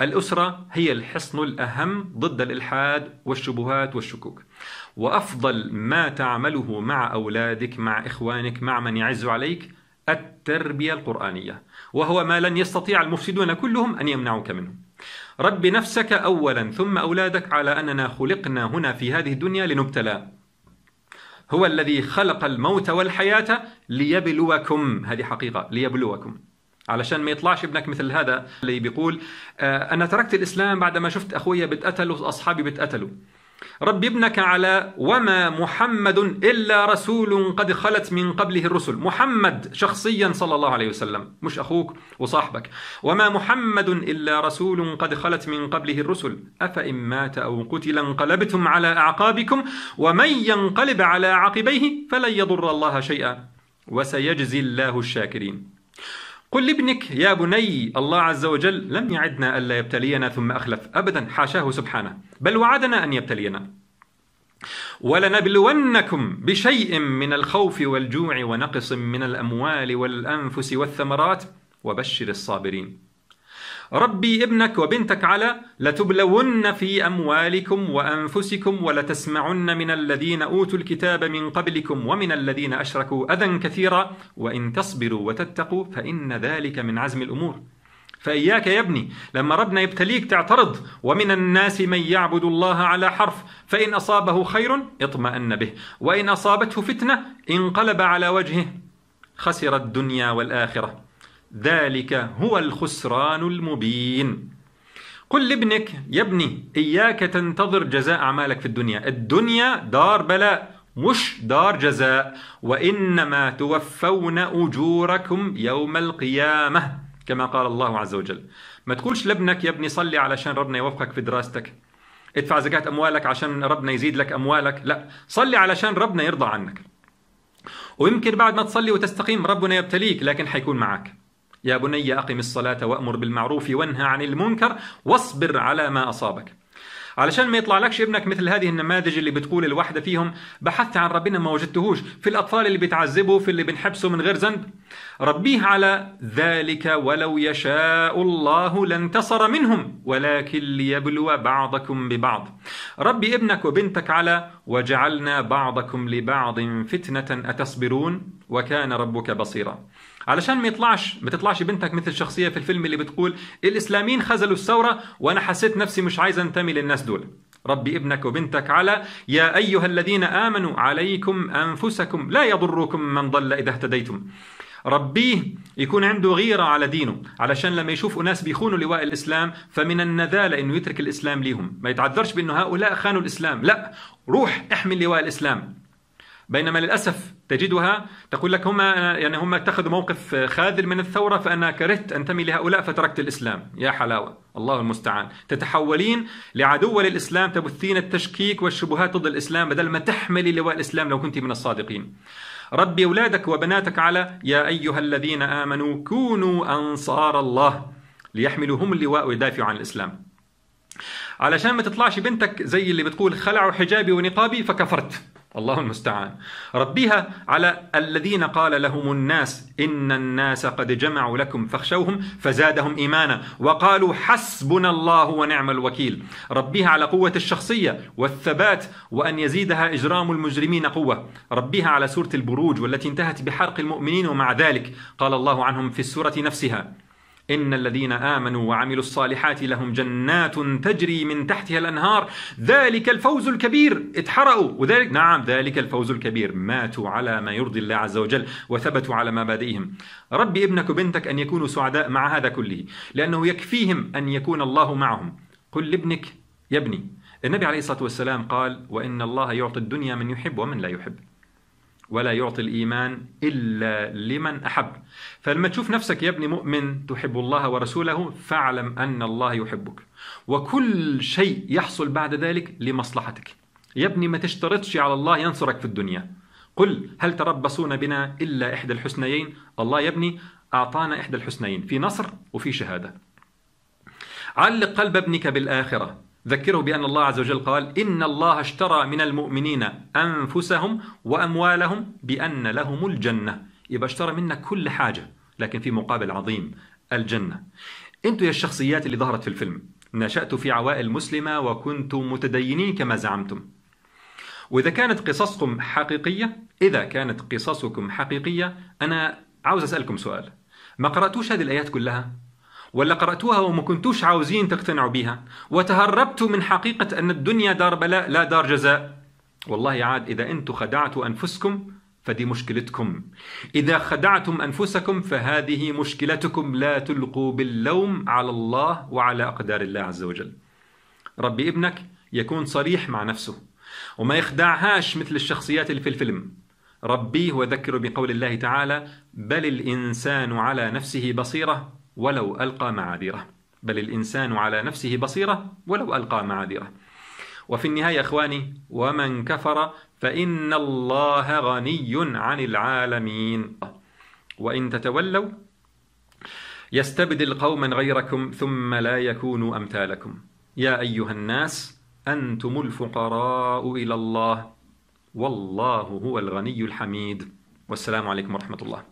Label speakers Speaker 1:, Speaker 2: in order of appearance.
Speaker 1: الأسرة هي الحصن الأهم ضد الإلحاد والشبهات والشكوك وأفضل ما تعمله مع أولادك مع إخوانك مع من يعز عليك التربية القرآنية وهو ما لن يستطيع المفسدون كلهم أن يمنعوك منه رب نفسك أولا ثم أولادك على أننا خلقنا هنا في هذه الدنيا لنبتلى هو الذي خلق الموت والحياة ليبلوكم هذه حقيقة ليبلوكم علشان ما يطلعش ابنك مثل هذا اللي بيقول آه، انا تركت الاسلام بعد ما شفت اخويا بتقتلوا واصحابي بتقتلوا رب ابنك على وما محمد الا رسول قد خلت من قبله الرسل، محمد شخصيا صلى الله عليه وسلم، مش اخوك وصاحبك، وما محمد الا رسول قد خلت من قبله الرسل، افان مات او قتل انقلبتم على اعقابكم ومن ينقلب على عقبيه فلن يضر الله شيئا وسيجزي الله الشاكرين. قل لابنك يا بني الله عز وجل لم يعدنا ألا يبتلينا ثم أخلف أبدا حاشاه سبحانه بل وعدنا أن يبتلينا ولنبلونكم بشيء من الخوف والجوع ونقص من الأموال والأنفس والثمرات وبشر الصابرين ربي ابنك وبنتك على لتبلون في أموالكم وأنفسكم ولتسمعن من الذين أوتوا الكتاب من قبلكم ومن الذين أشركوا أذى كثيرا وإن تصبروا وتتقوا فإن ذلك من عزم الأمور فإياك يا ابني لما ربنا يبتليك تعترض ومن الناس من يعبد الله على حرف فإن أصابه خير اطمأن به وإن أصابته فتنة انقلب على وجهه خسر الدنيا والآخرة ذلك هو الخسران المبين قل لابنك يا ابني إياك تنتظر جزاء أعمالك في الدنيا الدنيا دار بلاء مش دار جزاء وإنما توفون أجوركم يوم القيامة كما قال الله عز وجل ما تقولش لابنك يا ابني صلي علشان ربنا يوفقك في دراستك ادفع زكاة أموالك عشان ربنا يزيد لك أموالك لا صلي علشان ربنا يرضى عنك ويمكن بعد ما تصلي وتستقيم ربنا يبتليك لكن حيكون معك يا بني أقم الصلاة وأمر بالمعروف وانهى عن المنكر واصبر على ما أصابك علشان ما يطلع لكش ابنك مثل هذه النماذج اللي بتقول الواحدة فيهم بحثت عن ربنا ما وجدتهوش في الأطفال اللي بتعذبوا في اللي بنحبسه من غير ذنب ربيه على ذلك ولو يشاء الله لانتصر منهم ولكن ليبلو بعضكم ببعض ربي ابنك وبنتك على وجعلنا بعضكم لبعض فتنة أتصبرون وكان ربك بصيرا علشان ما يطلعش ما تطلعش بنتك مثل الشخصيه في الفيلم اللي بتقول الاسلاميين خذلوا الثوره وانا حسيت نفسي مش عايز انتمي للناس دول ربي ابنك وبنتك على يا ايها الذين امنوا عليكم انفسكم لا يضركم من ضل اذا اهتديتم ربيه يكون عنده غيرة على دينه علشان لما يشوف ناس بيخونوا لواء الإسلام فمن النذالة أنه يترك الإسلام ليهم ما يتعذرش بأنه هؤلاء خانوا الإسلام لا روح احمل لواء الإسلام بينما للاسف تجدها تقول لك هم يعني هم اتخذوا موقف خاذل من الثوره فانا كرهت انتمي لهؤلاء فتركت الاسلام، يا حلاوه، الله المستعان، تتحولين لعدو للاسلام تبثين التشكيك والشبهات ضد الاسلام بدل ما تحملي لواء الاسلام لو كنت من الصادقين. ربي اولادك وبناتك على يا ايها الذين امنوا كونوا انصار الله ليحملوا هم اللواء ويدافعوا عن الاسلام. علشان ما تطلعش بنتك زي اللي بتقول خلعوا حجابي ونقابي فكفرت الله المستعان ربيها على الذين قال لهم الناس إن الناس قد جمعوا لكم فاخشوهم فزادهم إيمانا وقالوا حسبنا الله ونعم الوكيل ربيها على قوة الشخصية والثبات وأن يزيدها إجرام المجرمين قوة ربيها على سورة البروج والتي انتهت بحرق المؤمنين ومع ذلك قال الله عنهم في السورة نفسها إن الذين آمنوا وعملوا الصالحات لهم جنات تجري من تحتها الأنهار ذلك الفوز الكبير اتحرقوا وذلك نعم ذلك الفوز الكبير ماتوا على ما يرضي الله عز وجل وثبتوا على مبادئهم رب ابنك وبنتك أن يكونوا سعداء مع هذا كله لأنه يكفيهم أن يكون الله معهم قل لابنك يا ابني النبي عليه الصلاة والسلام قال وإن الله يعطي الدنيا من يحب ومن لا يحب ولا يعطي الإيمان إلا لمن أحب فلما تشوف نفسك يا ابن مؤمن تحب الله ورسوله فاعلم أن الله يحبك وكل شيء يحصل بعد ذلك لمصلحتك يا ابني ما تشترطش على الله ينصرك في الدنيا قل هل تربصون بنا إلا إحدى الحسنيين الله يا ابني أعطانا إحدى الحسنيين في نصر وفي شهادة علق قلب ابنك بالآخرة ذكره بأن الله عز وجل قال إن الله اشترى من المؤمنين أنفسهم وأموالهم بأن لهم الجنة يبقى اشترى منا كل حاجة لكن في مقابل عظيم الجنة أنتم يا الشخصيات اللي ظهرت في الفيلم نشأت في عوائل مسلمة وكنت متدينين كما زعمتم وإذا كانت قصصكم حقيقية إذا كانت قصصكم حقيقية أنا عاوز أسألكم سؤال ما قرأتوش هذه الآيات كلها؟ ولا قرأتوها وما كنتوش عاوزين تقتنعوا بها وتهربت من حقيقة أن الدنيا دار بلاء لا دار جزاء والله عاد إذا أنتم خدعتوا أنفسكم فدي مشكلتكم إذا خدعتم أنفسكم فهذه مشكلتكم لا تلقوا باللوم على الله وعلى أقدار الله عز وجل ربي ابنك يكون صريح مع نفسه وما يخدعهاش مثل الشخصيات اللي في الفيلم ربيه وذكره بقول الله تعالى بل الإنسان على نفسه بصيرة ولو ألقى معاذيره بل الإنسان على نفسه بصيرة ولو ألقى معاذيره وفي النهاية إخواني ومن كفر فإن الله غني عن العالمين وإن تتولوا يستبدل قوما غيركم ثم لا يكونوا أمثالكم يا أيها الناس أنتم الفقراء إلى الله والله هو الغني الحميد والسلام عليكم ورحمة الله